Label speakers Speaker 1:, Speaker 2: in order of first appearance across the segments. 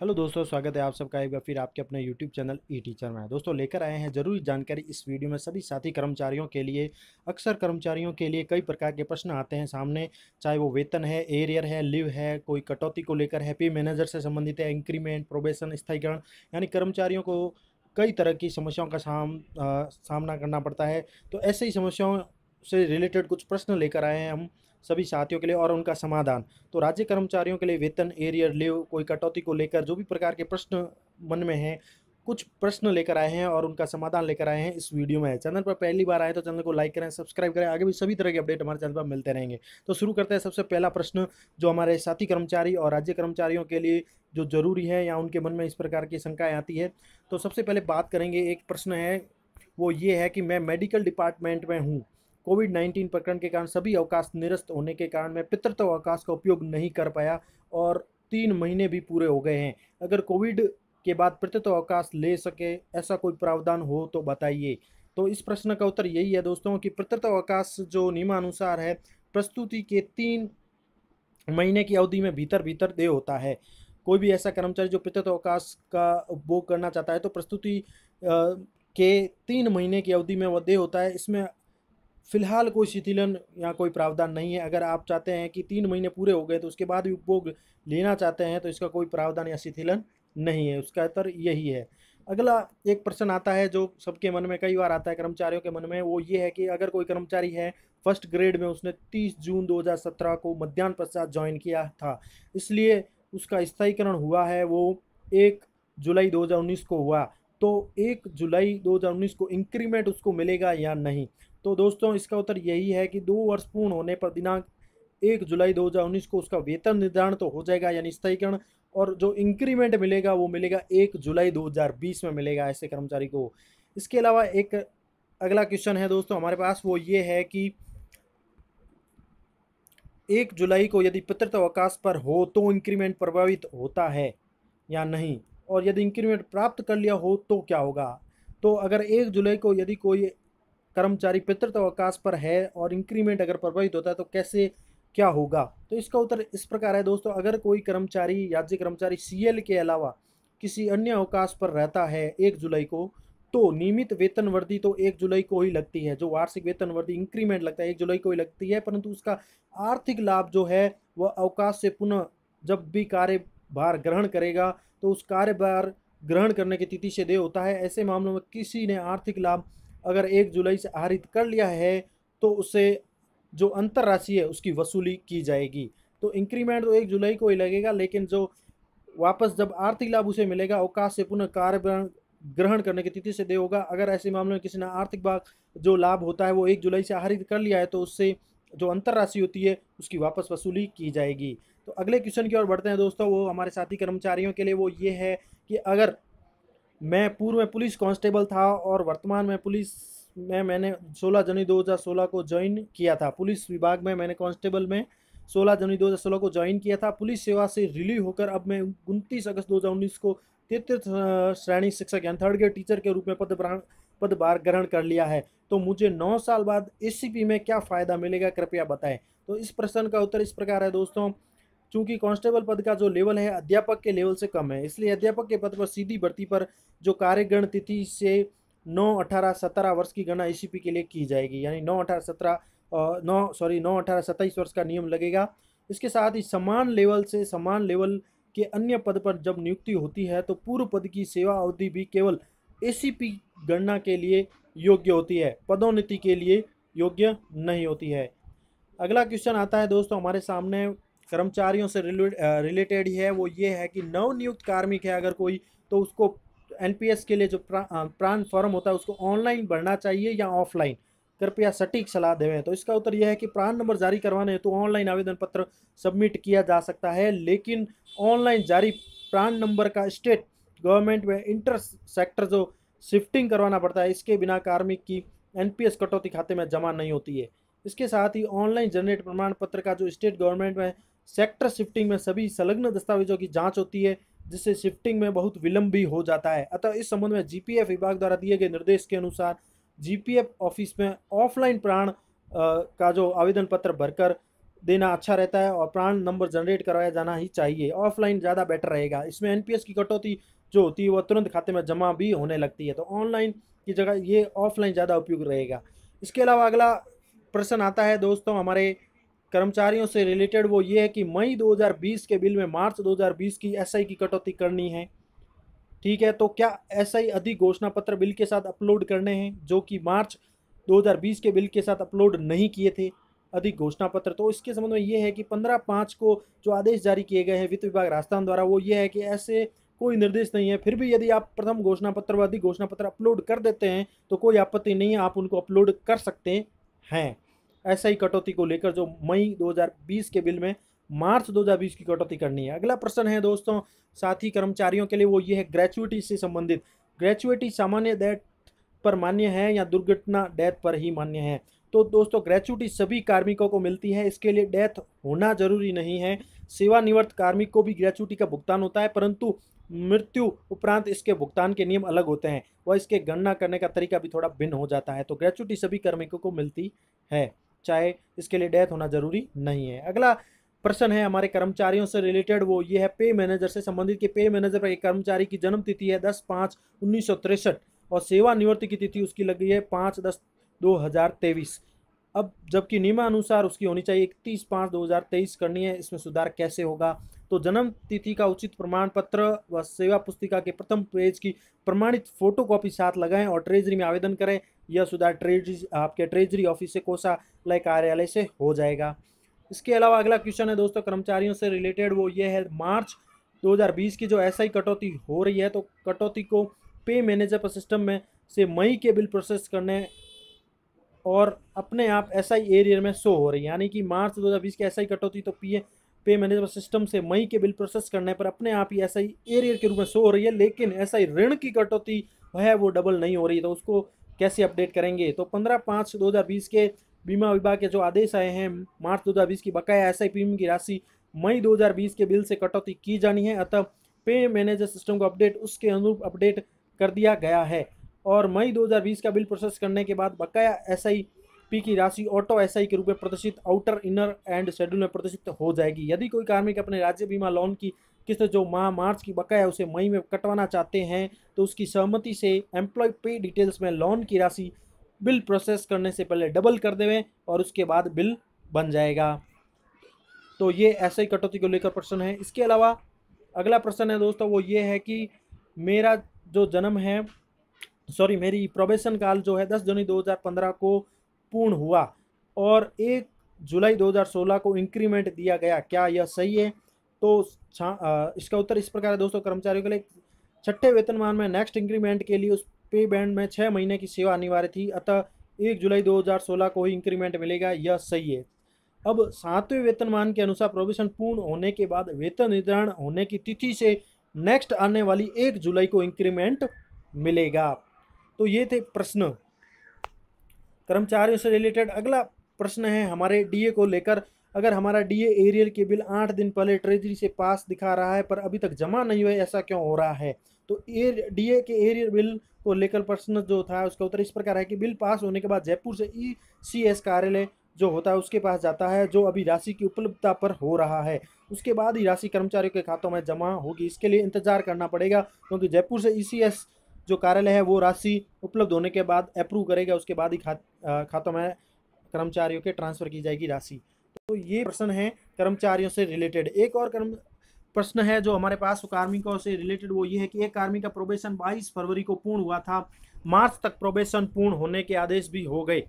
Speaker 1: hello दोस्तों स्वागत है आप सबका एक बार फिर आपके अपने YouTube channel E e teacher में दोस्तों लेकर आए हैं जरूरी जानकारी इस वीडियो में सभी साथी कर्मचारियों के लिए अक्सर कर्मचारियों के लिए कई प्रकार के प्रश्न आते हैं सामने चाहे वो वेतन है एरियर है लिव है कोई कटौती को लेकर है पे मैनेजर से संबंधित है इंक्रीमेंट प्रोबेशन स्थायीकरण यानी कर्मचारियों को कई तरह की समस्याओं का साम आ, सामना करना पड़ता है तो ऐसे ही समस्याओं से रिलेटेड कुछ प्रश्न लेकर आए हैं हम सभी साथियों के लिए और उनका समाधान तो राज्य कर्मचारियों के लिए वेतन एरियर लेव कोई कटौती को लेकर जो भी प्रकार के प्रश्न मन में हैं कुछ प्रश्न लेकर आए हैं और उनका समाधान लेकर आए हैं इस वीडियो में चैनल पर पहली बार आए तो चैनल को लाइक करें सब्सक्राइब करें आगे भी सभी तरह के अपडेट हमारे चैनल पर मिलते रहेंगे तो शुरू करते हैं सबसे पहला प्रश्न जो हमारे साथी कर्मचारी और राज्य कर्मचारियों के लिए जो जरूरी है या उनके मन में इस प्रकार की शंकाएँ आती है तो सबसे पहले बात करेंगे एक प्रश्न है वो ये है कि मैं मेडिकल डिपार्टमेंट में हूँ कोविड 19 प्रकरण के कारण सभी अवकाश निरस्त होने के कारण मैं पितृत्व अवकाश का उपयोग नहीं कर पाया और तीन महीने भी पूरे हो गए हैं अगर कोविड के बाद पितृत्व अवकाश ले सके ऐसा कोई प्रावधान हो तो बताइए तो इस प्रश्न का उत्तर यही है दोस्तों कि पितृत्व अवकाश जो नियमानुसार है प्रस्तुति के तीन महीने की अवधि में भीतर भीतर देय होता है कोई भी ऐसा कर्मचारी जो पितृत्व अवकाश का उपभोग करना चाहता है तो प्रस्तुति के तीन महीने की अवधि में वह दे होता है इसमें फिलहाल कोई शिथिलन या कोई प्रावधान नहीं है अगर आप चाहते हैं कि तीन महीने पूरे हो गए तो उसके बाद भी उपभोग लेना चाहते हैं तो इसका कोई प्रावधान या शिथिलन नहीं है उसका उत्तर यही है अगला एक प्रश्न आता है जो सबके मन में कई बार आता है कर्मचारियों के मन में वो ये है कि अगर कोई कर्मचारी है फर्स्ट ग्रेड में उसने 30 जून 2017 को मध्यान्ह पश्चात ज्वाइन किया था इसलिए उसका स्थायीकरण हुआ है वो एक जुलाई 2019 को हुआ तो एक जुलाई 2019 को इंक्रीमेंट उसको मिलेगा या नहीं तो दोस्तों इसका उत्तर यही है कि दो वर्ष पूर्ण होने पर दिनांक एक जुलाई 2019 को उसका वेतन निर्धारण तो हो जाएगा यानी स्थायीकरण और जो इंक्रीमेंट मिलेगा वो मिलेगा एक जुलाई 2020 में मिलेगा ऐसे कर्मचारी को इसके अलावा एक अगला क्वेश्चन है दोस्तों हमारे पास वो ये है कि एक जुलाई को यदि पितृत्व अवकाश पर हो तो इंक्रीमेंट प्रभावित होता है या नहीं और यदि इंक्रीमेंट प्राप्त कर लिया हो तो क्या होगा तो अगर एक जुलाई को यदि कोई कर्मचारी पितृत्व अवकाश पर है और इंक्रीमेंट अगर प्रभावित होता है तो कैसे क्या होगा तो इसका उत्तर इस प्रकार है दोस्तों अगर कोई कर्मचारी राज्य कर्मचारी सीएल के अलावा किसी अन्य अवकाश पर रहता है एक जुलाई को तो नियमित वेतन वृद्धि तो एक जुलाई को ही लगती है जो वार्षिक वेतन वृद्धि इंक्रीमेंट लगता है एक जुलाई को ही लगती है परंतु उसका आर्थिक लाभ जो है वह अवकाश से पुनः जब भी कार्यभार ग्रहण करेगा तो उस कार्यभार ग्रहण करने की तिथि से देय होता है ऐसे मामलों में किसी ने आर्थिक लाभ अगर एक जुलाई से आहरित कर लिया है तो उसे जो अंतर राशि है उसकी वसूली की जाएगी तो इंक्रीमेंट तो एक जुलाई को ही लगेगा लेकिन जो वापस जब आर्थिक लाभ उसे मिलेगा अवकाश से पुनः कार्य ग्रहण करने की तिथि से दे होगा अगर ऐसे मामले में किसी ने आर्थिक भाग जो लाभ होता है वो एक जुलाई से आहरित कर लिया है तो उससे जो अंतर राशि होती है उसकी वापस वसूली की जाएगी तो अगले क्वेश्चन की ओर बढ़ते हैं दोस्तों वो हमारे साथी कर्मचारियों के लिए वो ये है कि अगर मैं पूर्व में पुलिस कांस्टेबल था और वर्तमान में पुलिस में मैंने 16 जनवरी 2016 को ज्वाइन किया था पुलिस विभाग में मैंने कांस्टेबल में 16 जनवरी 2016 को ज्वाइन किया था पुलिस सेवा से रिलीव होकर अब मैं उनतीस अगस्त 2019 को तृतीय श्रेणी शिक्षक यानी थर्ड ग्रेड टीचर के रूप में पद पदभार ग्रहण कर लिया है तो मुझे नौ साल बाद एस में क्या फ़ायदा मिलेगा कृपया बताएँ तो इस प्रश्न का उत्तर इस प्रकार है दोस्तों चूंकि कांस्टेबल पद का जो लेवल है अध्यापक के लेवल से कम है इसलिए अध्यापक के पद पर सीधी भर्ती पर जो कार्यगण तिथि से नौ अठारह सत्रह वर्ष की गणना ई के लिए की जाएगी यानी नौ अठारह सत्रह नौ सॉरी नौ अठारह सत्ताईस वर्ष का नियम लगेगा इसके साथ ही समान लेवल से समान लेवल के अन्य पद पर जब नियुक्ति होती है तो पूर्व पद की सेवा अवधि भी केवल ए गणना के लिए योग्य होती है पदोन्नति के लिए योग्य नहीं होती है अगला क्वेश्चन आता है दोस्तों हमारे सामने कर्मचारियों से रिलेटेड ही है वो ये है कि नवनियुक्त कार्मिक है अगर कोई तो उसको एनपीएस के लिए जो प्राण फॉर्म होता है उसको ऑनलाइन भरना चाहिए या ऑफलाइन कृपया सटीक सलाह देवें तो इसका उत्तर यह है कि प्राण नंबर जारी करवाने हैं तो ऑनलाइन आवेदन पत्र सबमिट किया जा सकता है लेकिन ऑनलाइन जारी प्राण नंबर का स्टेट गवर्नमेंट में इंटर सेक्टर जो शिफ्टिंग करवाना पड़ता है इसके बिना कार्मिक की एनपीएस कटौती खाते में जमा नहीं होती है इसके साथ ही ऑनलाइन जनरेट प्रमाण पत्र का जो स्टेट गवर्नमेंट में सेक्टर शिफ्टिंग में सभी संलग्न दस्तावेजों की जाँच होती है जिससे शिफ्टिंग में बहुत विलंब भी हो जाता है अतः इस संबंध में जीपीएफ विभाग द्वारा दिए गए निर्देश के अनुसार जीपीएफ ऑफिस में ऑफलाइन प्राण का जो आवेदन पत्र भरकर देना अच्छा रहता है और प्राण नंबर जनरेट करवाया जाना ही चाहिए ऑफलाइन ज़्यादा बेटर रहेगा इसमें एनपीएस की कटौती जो होती है वह तुरंत खाते में जमा भी होने लगती है तो ऑनलाइन की जगह ये ऑफलाइन ज़्यादा उपयोग रहेगा इसके अलावा अगला प्रश्न आता है दोस्तों हमारे कर्मचारियों से रिलेटेड वो ये है कि मई 2020 के बिल में मार्च 2020 की एसआई की कटौती करनी है ठीक है तो क्या एसआई अधिक घोषणा पत्र बिल के साथ अपलोड करने हैं जो कि मार्च 2020 के बिल के साथ अपलोड नहीं किए थे अधिक घोषणा पत्र तो इसके संबंध में ये है कि पंद्रह पाँच को जो आदेश जारी किए गए हैं वित्त विभाग राजस्थान द्वारा वो ये है कि ऐसे कोई निर्देश नहीं है फिर भी यदि आप प्रथम घोषणा पत्र व अधिक घोषणा पत्र अपलोड कर देते हैं तो कोई आपत्ति नहीं है आप उनको अपलोड कर सकते हैं ऐसा ही कटौती को लेकर जो मई 2020 के बिल में मार्च 2020 की कटौती करनी है अगला प्रश्न है दोस्तों साथी कर्मचारियों के लिए वो ये है ग्रेचुटी से संबंधित ग्रेचुटी सामान्य डेट पर मान्य है या दुर्घटना डेथ पर ही मान्य है तो दोस्तों ग्रेचुटी सभी कार्मिकों को मिलती है इसके लिए डेथ होना जरूरी नहीं है सेवानिवृत्त कार्मिक को भी ग्रेचुटी का भुगतान होता है परंतु मृत्यु उपरांत इसके भुगतान के नियम अलग होते हैं और इसके गणना करने का तरीका भी थोड़ा भिन्न हो जाता है तो ग्रेचुटी सभी कार्मिकों को मिलती है चाहे इसके लिए डेथ होना ज़रूरी नहीं है अगला प्रश्न है हमारे कर्मचारियों से रिलेटेड वो ये है पे मैनेजर से संबंधित कि पे मैनेजर पर एक कर्मचारी की जन्म तिथि है दस पाँच उन्नीस सौ तिरसठ और सेवानिवृत्ति की तिथि उसकी लगी है पाँच दस दो हज़ार तेईस अब जबकि नियमानुसार उसकी होनी चाहिए इकतीस पाँच दो हज़ार तेईस करनी है इसमें सुधार कैसे होगा तो जन्म तिथि का उचित प्रमाण पत्र व सेवा पुस्तिका के प्रथम पेज की प्रमाणित फोटोकॉपी साथ लगाएं और ट्रेजरी में आवेदन करें यह सुधार ट्रेजरी आपके ट्रेजरी ऑफिस से कोषालय कार्यालय से हो जाएगा इसके अलावा अगला क्वेश्चन है दोस्तों कर्मचारियों से रिलेटेड वो ये है मार्च 2020 की जो ऐसा ही कटौती हो रही है तो कटौती को पे मैनेजर सिस्टम में से मई के बिल प्रोसेस करने और अपने आप एस आई एरियर में शो हो रही है यानी कि मार्च 2020 की एस आई कटौती तो पी पे मैनेजमेंट सिस्टम से मई के बिल प्रोसेस करने पर अपने आप ही एस आई एरियर के रूप में शो हो रही है लेकिन एस आई ऋण की कटौती है वो डबल नहीं हो रही तो उसको कैसे अपडेट करेंगे तो पंद्रह पाँच दो के बीमा विभाग के जो आदेश आए हैं मार्च बीस की बकाया एस आई प्रीमियम की राशि मई बीस के बिल से कटौती की जानी है अतः पे मैनेजर सिस्टम को अपडेट उसके अनुरूप अपडेट कर दिया गया है और मई 2020 का बिल प्रोसेस करने के बाद बकाया पी की राशि ऑटो एसआई के रूप में प्रदर्शित आउटर इनर एंड शेड्यूल में प्रदर्शित हो जाएगी यदि कोई कार्मिक अपने राज्य बीमा लोन की किस्त जो माह मार्च की बकाया उसे मई में कटवाना चाहते हैं तो उसकी सहमति से एम्प्लॉय पे डिटेल्स में लोन की राशि बिल प्रोसेस करने से पहले डबल कर देवें और उसके बाद बिल बन जाएगा तो ये ऐसे ही कटौती को लेकर प्रश्न है इसके अलावा अगला प्रश्न है दोस्तों वो ये है कि मेरा जो जन्म है सॉरी मेरी प्रोबेशन काल जो है 10 जनवरी 2015 को पूर्ण हुआ और एक जुलाई 2016 को इंक्रीमेंट दिया गया क्या यह सही है तो आ, इसका उत्तर इस प्रकार है दोस्तों कर्मचारियों के लिए छठे वेतनमान में नेक्स्ट इंक्रीमेंट के लिए उस पे बैंड में छः महीने की सेवा अनिवार्य थी अतः एक जुलाई दो को ही इंक्रीमेंट मिलेगा यह सही है अब सातवें वेतनमान के अनुसार प्रोबेशन पूर्ण होने के बाद वेतन निर्धारण होने की तिथि से नेक्स्ट आने वाली एक जुलाई को इंक्रीमेंट मिलेगा तो ये थे प्रश्न कर्मचारियों से रिलेटेड अगला प्रश्न है हमारे डीए को लेकर अगर हमारा डीए एरियल के बिल आठ दिन पहले ट्रेजरी से पास दिखा रहा है पर अभी तक जमा नहीं हुआ ऐसा क्यों हो रहा है तो एर डीए के एरियल बिल को लेकर प्रश्न जो था उसका उत्तर इस प्रकार है कि बिल पास होने के बाद जयपुर से ई सी एस कार्यालय जो होता है उसके पास जाता है जो अभी राशि की उपलब्धता पर हो रहा है उसके बाद ही राशि कर्मचारियों के खातों में जमा होगी इसके लिए इंतजार करना पड़ेगा क्योंकि जयपुर से ई सी एस जो कार्यालय है वो राशि उपलब्ध होने के बाद अप्रूव करेगा उसके बाद ही खा खातों में कर्मचारियों के ट्रांसफ़र की जाएगी राशि तो ये प्रश्न है कर्मचारियों से रिलेटेड एक और कर्म प्रश्न है जो हमारे पास कार्मिकों से रिलेटेड वो ये है कि एक कार्मिक का प्रोबेशन 22 फरवरी को पूर्ण हुआ था मार्च तक प्रोबेशन पूर्ण होने के आदेश भी हो गए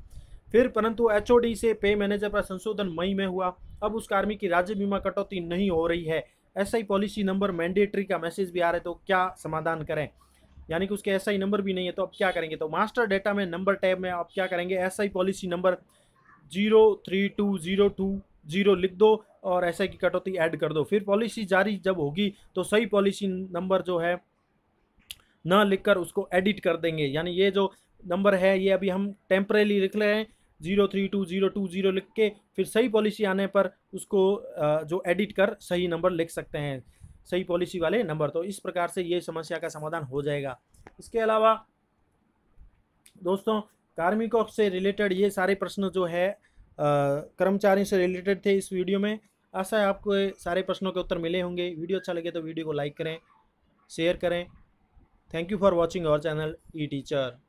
Speaker 1: फिर परंतु एच से पे मैनेजर पर संशोधन मई में हुआ अब उस कार्मिक की राज्य बीमा कटौती नहीं हो रही है ऐसा ही पॉलिसी नंबर मैंडेटरी का मैसेज भी आ रहा है तो क्या समाधान करें यानी कि उसके एस SI नंबर भी नहीं है तो आप क्या करेंगे तो मास्टर डेटा में नंबर टैब में आप क्या करेंगे S SI policy number zero three two zero two zero लिख दो और एस SI की कटौती ऐड कर दो फिर पॉलिसी जारी जब होगी तो सही पॉलिसी नंबर जो है ना लिखकर उसको एडिट कर देंगे यानी ये जो नंबर है ये अभी हम टेम्परेली लिख रहे हैं zero three two zero two zero लिख के फिर सही पॉलिसी आने पर उसको जो एडिट कर सही नंबर लिख सकते हैं सही पॉलिसी वाले नंबर तो इस प्रकार से ये समस्या का समाधान हो जाएगा इसके अलावा दोस्तों कार्मिकों से रिलेटेड ये सारे प्रश्न जो है कर्मचारी से रिलेटेड थे इस वीडियो में आशा है आपको सारे प्रश्नों के उत्तर मिले होंगे वीडियो अच्छा लगे तो वीडियो को लाइक करें शेयर करें thank you for watching our channel E teacher